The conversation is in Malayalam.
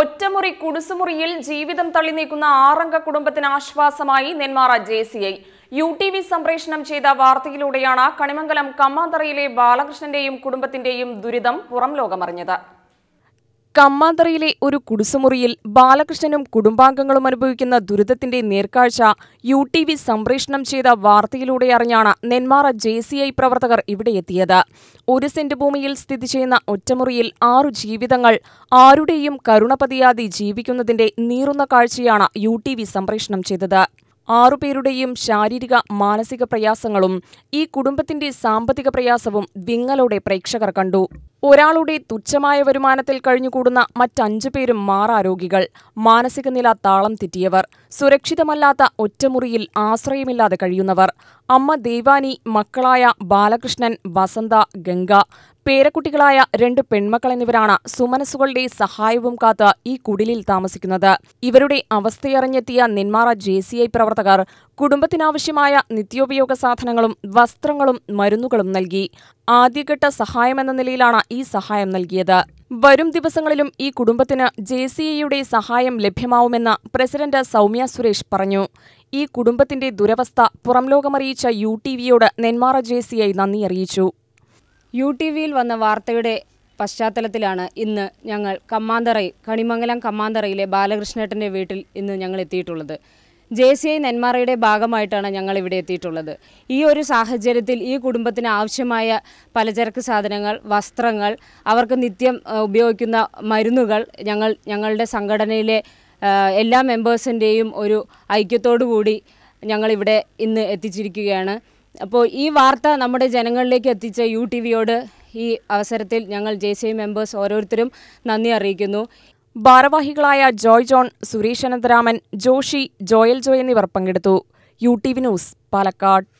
ഒറ്റമുറി കുടുസുമുറിയിൽ ജീവിതം തള്ളി നീക്കുന്ന ആറംഗ കുടുംബത്തിന് ആശ്വാസമായി Nenmara J C I U T V സംപ്രേഷണം ചെയ്ത വാർത്തയിലൂടെയാണ് കണിമംഗലം കമ്മാന്തറയിലെ ബാലകൃഷ്ണന്റെയും കുടുംബത്തിന്റെയും ദുരിതം പുറം ലോകമറിഞ്ഞത് കമ്മാന്തറയിലെ ഒരു കുടുസുമുറിയിൽ ബാലകൃഷ്ണനും കുടുംബാംഗങ്ങളും അനുഭവിക്കുന്ന ദുരിതത്തിന്റെ നേർക്കാഴ്ച യു ടി വി സംപ്രേഷണം ചെയ്ത വാർത്തയിലൂടെ അറിഞ്ഞാണ് നെന്മാറ ജെ സി ഐ പ്രവർത്തകർ ഇവിടെയെത്തിയത് ഒരു സെന്റ് ഭൂമിയിൽ സ്ഥിതി ചെയ്യുന്ന ഒറ്റമുറിയിൽ ആറു ജീവിതങ്ങൾ ആരുടെയും കരുണപതിയാതി ജീവിക്കുന്നതിന്റെ നീറുന്ന കാഴ്ചയാണ് യു ടി വി സംപ്രേഷണം ചെയ്തത് ആറുപേരുടെയും ശാരീരിക മാനസിക പ്രയാസങ്ങളും ഈ കുടുംബത്തിന്റെ സാമ്പത്തിക പ്രയാസവും വിങ്ങലോടെ പ്രേക്ഷകർ കണ്ടു ഒരാളുടെ തുച്ഛമായ വരുമാനത്തിൽ കഴിഞ്ഞുകൂടുന്ന മറ്റഞ്ചു പേരും മാറാരോഗികൾ മാനസിക നില താളം തെറ്റിയവർ സുരക്ഷിതമല്ലാത്ത ഒറ്റമുറിയിൽ ആശ്രയമില്ലാതെ കഴിയുന്നവർ അമ്മ ദേവാനി മക്കളായ ബാലകൃഷ്ണൻ വസന്ത ഗംഗ പേരക്കുട്ടികളായ രണ്ട് പെൺമക്കൾ എന്നിവരാണ് സുമനസുകളുടെ സഹായവും കാത്ത് ഈ കുടിലിൽ താമസിക്കുന്നത് ഇവരുടെ അവസ്ഥയറിഞ്ഞെത്തിയ നെന്മാറ ജെ സി ഐ പ്രവർത്തകർ കുടുംബത്തിനാവശ്യമായ നിത്യോപയോഗ സാധനങ്ങളും വസ്ത്രങ്ങളും മരുന്നുകളും നൽകി ആദ്യഘട്ട സഹായമെന്ന നിലയിലാണ് ഈ സഹായം നൽകിയത് വരും ദിവസങ്ങളിലും ഈ കുടുംബത്തിന് ജെ സി ഐയുടെ സഹായം ലഭ്യമാവുമെന്ന് പ്രസിഡന്റ് സൗമ്യ സുരേഷ് പറഞ്ഞു ഈ കുടുംബത്തിന്റെ ദുരവസ്ഥ പുറംലോകമറിയിച്ച യു ടി വിയോട് നെന്മാറ ജെ സി ഐ നന്ദി അറിയിച്ചു യു ടി വിയിൽ വന്ന വാർത്തയുടെ പശ്ചാത്തലത്തിലാണ് ഇന്ന് ഞങ്ങൾ കമ്മാന്തറയിൽ കണിമംഗലം കമ്മാന്തറയിലെ ബാലകൃഷ്ണേട്ടൻ്റെ വീട്ടിൽ ഇന്ന് ഞങ്ങൾ എത്തിയിട്ടുള്ളത് ജെ സി ഐ നെന്മാറയുടെ ഭാഗമായിട്ടാണ് ഞങ്ങൾ ഇവിടെ എത്തിയിട്ടുള്ളത് ഈ ഒരു സാഹചര്യത്തിൽ ഈ കുടുംബത്തിന് ആവശ്യമായ പലചരക്ക് സാധനങ്ങൾ വസ്ത്രങ്ങൾ അവർക്ക് നിത്യം ഉപയോഗിക്കുന്ന മരുന്നുകൾ ഞങ്ങൾ ഞങ്ങളുടെ സംഘടനയിലെ എല്ലാ മെമ്പേഴ്സിൻ്റെയും ഒരു ഐക്യത്തോടു കൂടി ഞങ്ങളിവിടെ ഇന്ന് എത്തിച്ചിരിക്കുകയാണ് അപ്പോൾ ഈ വാർത്ത നമ്മുടെ ജനങ്ങളിലേക്ക് എത്തിച്ച യു ടി വിയോട് ഈ അവസരത്തിൽ ഞങ്ങൾ ജെ സി മെമ്പേഴ്സ് ഓരോരുത്തരും നന്ദി അറിയിക്കുന്നു ഭാരവാഹികളായ ജോയ് ജോൺ സുരേഷ് അനന്തരാമൻ ജോഷി ജോയൽ ജോയ് എന്നിവർ പങ്കെടുത്തു U T V news Palakkad